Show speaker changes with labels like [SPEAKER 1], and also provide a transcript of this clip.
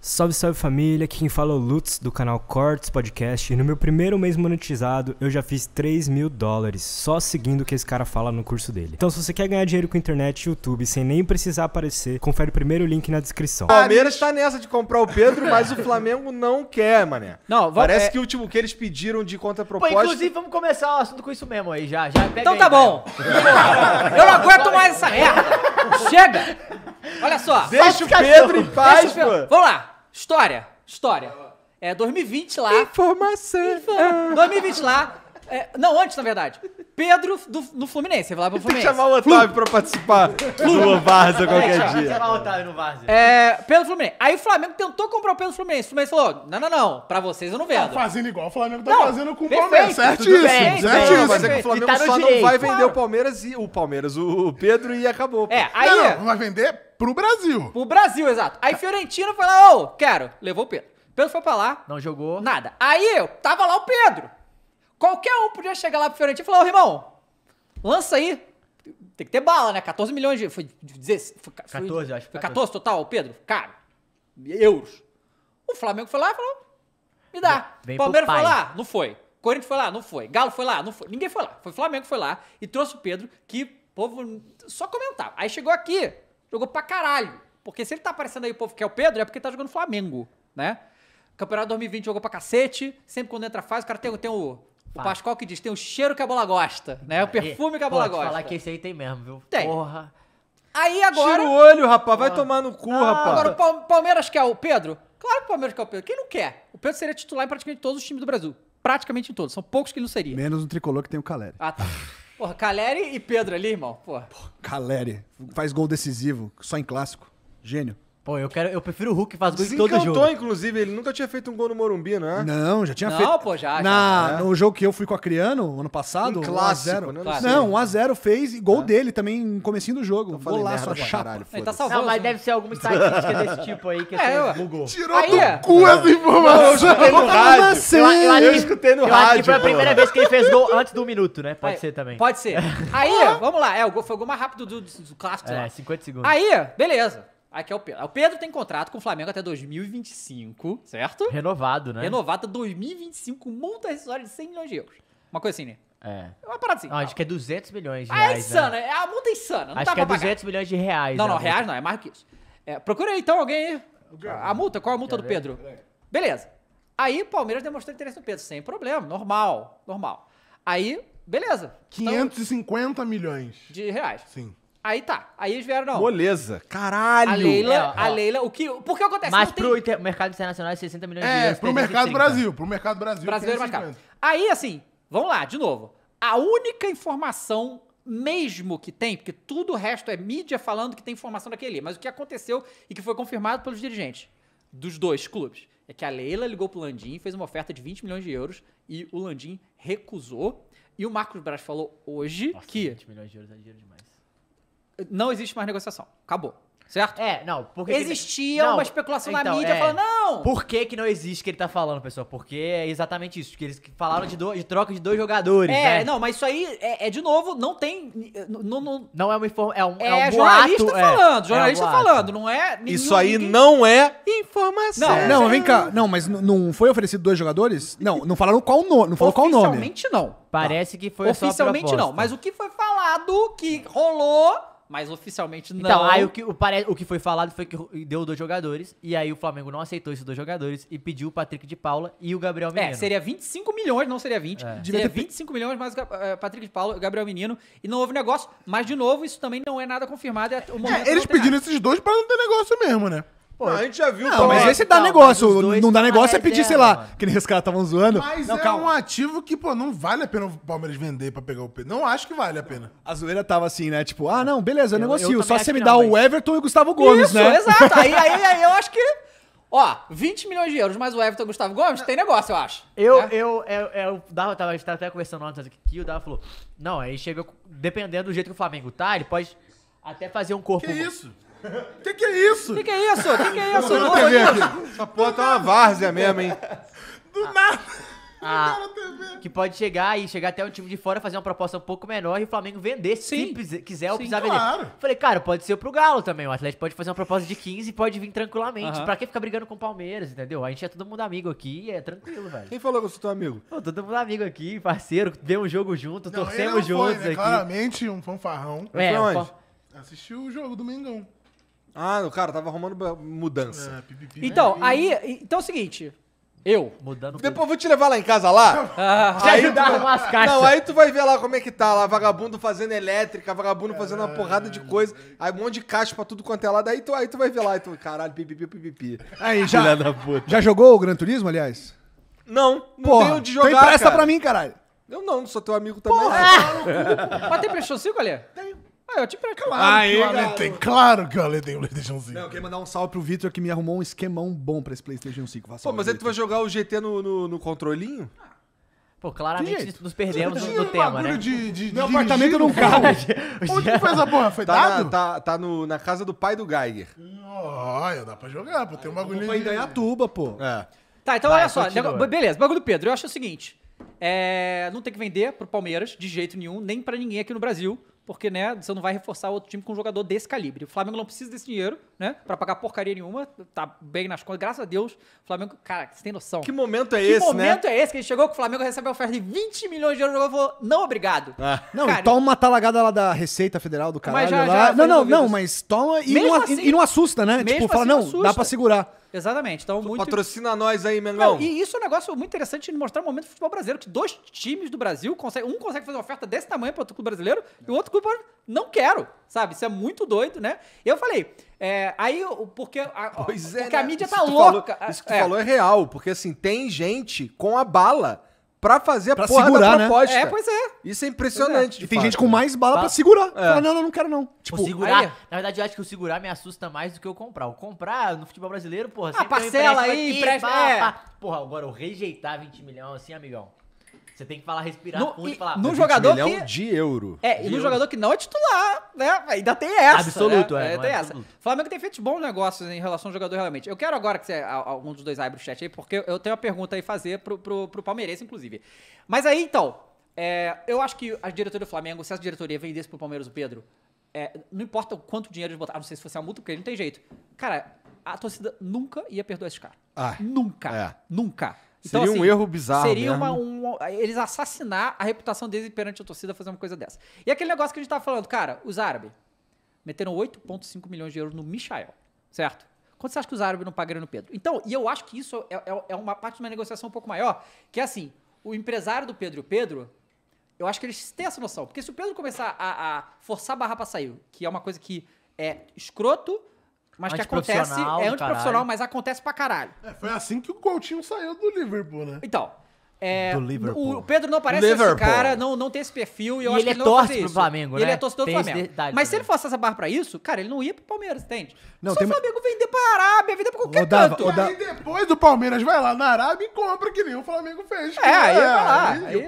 [SPEAKER 1] Salve, salve família, aqui quem fala é o Lutz do canal Cortes Podcast e no meu primeiro mês monetizado eu já fiz 3 mil dólares só seguindo o que esse cara fala no curso dele. Então se você quer ganhar dinheiro com internet e YouTube sem nem precisar aparecer, confere o primeiro link na descrição. O Palmeiras tá nessa de comprar o Pedro, mas o Flamengo não quer, mané. Não, vamos, Parece é... que o último que eles pediram de contraproposta... Pô, inclusive vamos começar o assunto com isso mesmo aí já, já Então aí, tá bom.
[SPEAKER 2] eu não aguento mais essa merda. Chega! Olha só. Deixa o Pedro em paz, pô. Vamos lá. História. História. É 2020 lá. Informação. Infa... 2020 lá. É, não, antes, na verdade. Pedro do, no Fluminense. Vai lá pro Fluminense. Tem que chamar o Otávio Flu. pra participar do Varza qualquer é, dia. Tem chamar
[SPEAKER 1] o Otávio no Varza.
[SPEAKER 2] É, Pedro Fluminense. Aí o Flamengo tentou comprar o Pedro Fluminense. O Fluminense falou: não, não, não. Pra vocês eu não vendo. Tá fazendo igual o Flamengo tá não, fazendo com perfeito, o Palmeiras. Certo Bem, certo bem, Mas é que o tá Flamengo tá só direito, não vai claro. vender o
[SPEAKER 1] Palmeiras e o Palmeiras, o Pedro
[SPEAKER 2] e acabou. Pô. É, aí. Não, não, vai vender pro Brasil. Pro Brasil, exato. Aí Fiorentino falou: ô, quero. Levou o Pedro. Pedro foi pra lá. Não jogou. Nada. Aí eu tava lá o Pedro. Qualquer um podia chegar lá pro Fiorentino e falar, ô, irmão, lança aí. Tem que ter bala, né? 14 milhões de... Foi, 16, foi, 14, acho. Foi 14. 14 total, Pedro? Caro. Euros. O Flamengo foi lá e falou, me dá. Vem Palmeiras foi lá? Não foi. Corinthians foi lá? Não foi. Galo foi lá? Não foi. Ninguém foi lá. Foi o Flamengo que foi lá e trouxe o Pedro, que o povo só comentava. Aí chegou aqui, jogou pra caralho. Porque se ele tá aparecendo aí o povo que é o Pedro, é porque ele tá jogando Flamengo, né? Campeonato 2020 jogou pra cacete. Sempre quando entra a fase, o cara tem, tem o o Pascoal que diz, tem o cheiro que a bola gosta, né? O perfume que a bola Pode gosta. falar que esse aí tem mesmo, viu? Tem. Porra. Aí agora... Tira o olho, rapaz. Vai tomar no cu, rapaz. Ah, agora o Palmeiras quer o Pedro? Claro que o Palmeiras quer o Pedro. Quem não quer? O Pedro seria titular em praticamente todos os times do Brasil. Praticamente em todos. São poucos que ele não seria. Menos um tricolor que tem o Caleri. Ah, tá. Porra, Caleri e Pedro ali, irmão. Porra. Caleri. Faz gol decisivo, só em clássico. Gênio. Pô, eu, quero, eu prefiro o Hulk que faz gol em todo encantou, jogo.
[SPEAKER 1] inclusive. Ele nunca tinha feito um gol no Morumbi, né? Não, já tinha Não, feito. pô, já, já. Na, No jogo que eu fui com a Criano, ano passado, Um clássico, 1 0 né? Não, 1 a 0 fez e gol é. dele também no comecinho do jogo. falei Golaço, a chapa. caralho, Ele tá salvando. Não, mas deve ser alguma é, estatística desse tipo aí que É, eu- assim, bugou.
[SPEAKER 2] Tirou Aí, do é. cu essa informação. no rádio. Eu, eu acho Eu que- escutei no eu acho rádio, que foi a primeira vez que ele fez gol antes
[SPEAKER 1] do minuto, né? Pode ser também. Pode
[SPEAKER 2] ser. Aí, vamos lá. É, o gol foi o gol mais rápido do, clássico, É,
[SPEAKER 1] 50 segundos. Aí,
[SPEAKER 2] beleza. Aqui é o Pedro. O Pedro tem contrato com o Flamengo até 2025, certo? Renovado, né? Renovado até 2025, multa acessória de 100 milhões de euros. Uma coisa assim, né? É. é uma parada assim. Não, acho que é 200 milhões de reais. Ah, é insana. Né? É a multa é insana. Não acho que é 200 milhões de reais. Não, é não, né? reais não. É mais do que isso. É, procura aí, então, alguém aí. A, multa, qual é a multa do Pedro? Beleza. Aí o Palmeiras demonstrou interesse no Pedro, sem problema, normal, normal. Aí, beleza. 550 então, milhões. De reais. Sim. Aí tá. Aí eles vieram, não. Moleza. Caralho. A Leila, é, a Leila, o que. Por que acontece? Mas pro tem...
[SPEAKER 1] inter... mercado internacional é 60 milhões de euros. É, pro mercado Brasil.
[SPEAKER 2] Pro mercado Brasil. Brasileiro é mais caro. Aí, assim, vamos lá, de novo. A única informação mesmo que tem, porque tudo o resto é mídia falando que tem informação daquele mas o que aconteceu e que foi confirmado pelos dirigentes dos dois clubes é que a Leila ligou pro Landim, fez uma oferta de 20 milhões de euros e o Landim recusou. E o Marcos Braz falou hoje Nossa, que. 20 milhões de euros é dinheiro demais não existe mais negociação. Acabou. Certo? É, não, porque. Existia que... não, uma especulação então, na mídia é. falando,
[SPEAKER 1] não! Por que, que não existe que ele tá falando, pessoal? Porque é exatamente isso. Que eles falaram de, do, de troca de dois jogadores. É, né? não,
[SPEAKER 2] mas isso aí é, é, de novo, não tem. Não, não, não é uma informação. É um, é, é um jornalista boato, é. falando, é jornalista um falando, não é. isso aí ninguém... não é informação. Não, não, vem cá.
[SPEAKER 1] Não, mas não foi oferecido dois jogadores? Não, não falaram qual nome. Não falou qual nome. Oficialmente não. Parece que foi Oficialmente não, mas
[SPEAKER 2] o que foi falado, que rolou mas oficialmente então, não. Então, aí o
[SPEAKER 1] que, o, pare... o que foi falado foi que deu dois jogadores, e aí o Flamengo não aceitou esses dois jogadores e pediu
[SPEAKER 2] o Patrick de Paula e o Gabriel é, Menino. É, seria 25 milhões, não seria 20. É. Seria 25 milhões mais o eh, Patrick de Paula e o Gabriel Menino, e não houve negócio, mas de novo, isso também não é nada confirmado. É, o é, momento é, eles
[SPEAKER 1] pediram esses dois para não ter negócio mesmo, né?
[SPEAKER 2] Pô, não, a gente já viu. Não, mas esse
[SPEAKER 1] dá não, negócio. não dá tá negócio é pedir, é. sei lá, mano. que nem os caras estavam zoando. Mas não, é calma.
[SPEAKER 2] um ativo que, pô, não
[SPEAKER 1] vale a pena o Palmeiras vender pra pegar o Pedro. Não acho que vale a pena. A zoeira tava assim, né? Tipo, ah, não, beleza, eu, eu negocio. Eu só você me dá mas... o Everton e o Gustavo Gomes, Isso, né? Exato. Aí, aí,
[SPEAKER 2] aí eu acho que. Ó, 20 milhões de euros, mais o Everton e o Gustavo Gomes, tem negócio, eu acho. Eu, né? eu, eu, é, é, eu, dava, tava, a
[SPEAKER 1] tava até conversando ontem aqui, o Dava falou. Não, aí chega. Dependendo do jeito que o Flamengo tá, ele pode até fazer um corpo. Que isso? O que, que é isso? O que, que é isso? O que, que é isso? Essa porra tá uma várzea mesmo, hein? Do nada. Ah, que pode chegar e chegar até um time de fora, fazer uma proposta um pouco menor e o Flamengo vender, Sim. se quiser ou precisar claro. Falei, cara, pode ser pro Galo também. O Atlético pode fazer uma proposta de 15 e pode vir tranquilamente. Uhum. Pra que ficar brigando com o Palmeiras, entendeu? A gente é todo mundo amigo aqui é tranquilo, velho. Quem falou que eu sou teu amigo? Pô, todo mundo amigo aqui, parceiro, vemos um jogo junto, não, torcemos não foi, né? juntos né? aqui. Claramente um fanfarrão. É, um Assistiu o jogo do Mengão. Ah, o cara tava arrumando mudança. É, né? então, aí. Então é o seguinte. Eu. Mudando Depois eu vou te levar lá em casa lá.
[SPEAKER 2] Ah, te ajudar a arrumar as caixas. Não, aí
[SPEAKER 1] tu vai ver lá como é que tá lá. Vagabundo fazendo elétrica, vagabundo fazendo uma porrada de coisa. Aí um monte de caixa pra tudo quanto é lado. Aí tu, aí tu vai ver lá. Aí tu, caralho, pipipi, pipipi. Aí, já. Já jogou o Gran Turismo, aliás?
[SPEAKER 2] Não, não tenho de jogar. Então empresta cara. pra mim, caralho. Eu não, não sou teu amigo também. Porra, é. Mas tem PlayStation 5, Tenho. Ah, eu te pergunto. Claro, Aí, ah, que o é, tem, claro que o Ale tem o PlayStation 5. Não, eu queria mandar um salve pro Victor que me arrumou um esquemão bom
[SPEAKER 1] pra esse PlayStation 5. Pô, mas aí tu vai jogar o GT no, no, no controlinho? Pô, claramente nos perdemos no, tema, né? De, de, Meu apartamento num carro. Onde que foi essa porra? Foi tá dado? Na, tá tá no, na casa do pai do Geiger.
[SPEAKER 2] Olha, dá pra jogar, pô. Tem um bagulho de... ganhar
[SPEAKER 1] tuba, pô. É.
[SPEAKER 2] Tá, então Vai, olha só. Continua. Beleza, bagulho do Pedro. Eu acho o seguinte. É, não tem que vender pro Palmeiras, de jeito nenhum, nem pra ninguém aqui no Brasil porque né, você não vai reforçar outro time com um jogador desse calibre. O Flamengo não precisa desse dinheiro, né? Pra pagar porcaria nenhuma, tá bem nas contas, graças a Deus. O Flamengo, cara, você tem noção. Que momento é que esse, né? Que momento é esse que ele chegou que o Flamengo recebeu oferta de 20 milhões de euros, e falou, não, obrigado. Ah. Não, cara, toma uma talagada lá da Receita Federal do caralho. Mas já, já lá. não, não, não, mas
[SPEAKER 1] toma e não, assim, e não, assusta, né? tipo, assim fala, não, dá pra segurar.
[SPEAKER 2] Exatamente. Então, muito... Patrocina nós aí, Mengão. Não, e isso é um negócio muito interessante de mostrar o momento do futebol brasileiro, que dois times do Brasil conseguem. Um consegue fazer uma oferta desse tamanho para outro clube brasileiro e o outro clube não quero, sabe? Isso é muito doido, né? E eu falei, é, aí, porque a, pois é, porque né? a mídia isso tá louca. Falou, isso que tu é. falou é
[SPEAKER 1] real, porque assim, tem gente com a bala pra fazer pra a porra segurar, da né? proposta. Né? É, pois é. Isso é, é. impressionante. É. E tem fato. gente com mais bala tá. pra segurar. É. Fala, não, não, não quero não. Tipo, o segurar. Aí. Na verdade, eu acho que o segurar me assusta mais do que eu comprar. O comprar no futebol brasileiro, porra. Ah, parcela aí, empréstimo. É. pá. Porra, agora eu rejeitar 20 milhões assim, amigão. Você tem que falar,
[SPEAKER 2] respirar no, fundo e, e falar. Num jogador milhão que, de
[SPEAKER 1] euro. É, e num jogador
[SPEAKER 2] que não é titular, né? Ainda tem essa. Né? Absoluto, né? é. Ainda tem é essa. Absoluto. Flamengo tem feito bons negócios em relação ao jogador, realmente. Eu quero agora que você, algum dos dois abra o chat aí, porque eu tenho uma pergunta aí fazer pro, pro, pro palmeirense, inclusive. Mas aí, então, é, eu acho que a diretoria do Flamengo, se essa diretoria vendesse pro Palmeiras o Pedro, é, não importa o quanto dinheiro eles botaram, não sei se fosse a multa, porque não tem jeito. Cara, a torcida nunca ia perdoar esse cara. Ah, nunca. É. Nunca. Então, seria assim, um erro bizarro. Seria uma, um, eles assassinar a reputação deles perante a torcida fazer uma coisa dessa. E aquele negócio que a gente tava falando, cara, os árabes meteram 8,5 milhões de euros no Michael, certo? Quanto você acha que os árabes não pagariam no Pedro? Então, e eu acho que isso é, é, é uma parte de uma negociação um pouco maior, que é assim, o empresário do Pedro e o Pedro, eu acho que eles têm essa noção. Porque se o Pedro começar a, a forçar a barra pra sair, que é uma coisa que é escroto, mas que acontece. É antiprofissional, mas acontece pra caralho. É, foi assim que o Coutinho saiu do Liverpool, né? Então. É, do Liverpool. O Pedro não parece Liverpool. esse cara, não, não tem esse perfil. E, eu e acho ele, que ele é torce pro Flamengo, né? Ele é torcedor do Flamengo. Mas também. se ele fosse essa barra pra isso, cara, ele não ia pro Palmeiras, entende? Não, Se tem... o Flamengo vender pra Arábia, vender pra qualquer Dava, canto. Dava... E aí depois
[SPEAKER 1] do Palmeiras vai lá na Arábia e compra, que nem o Flamengo fez.
[SPEAKER 2] É, aí é, vai lá. Aí, aí,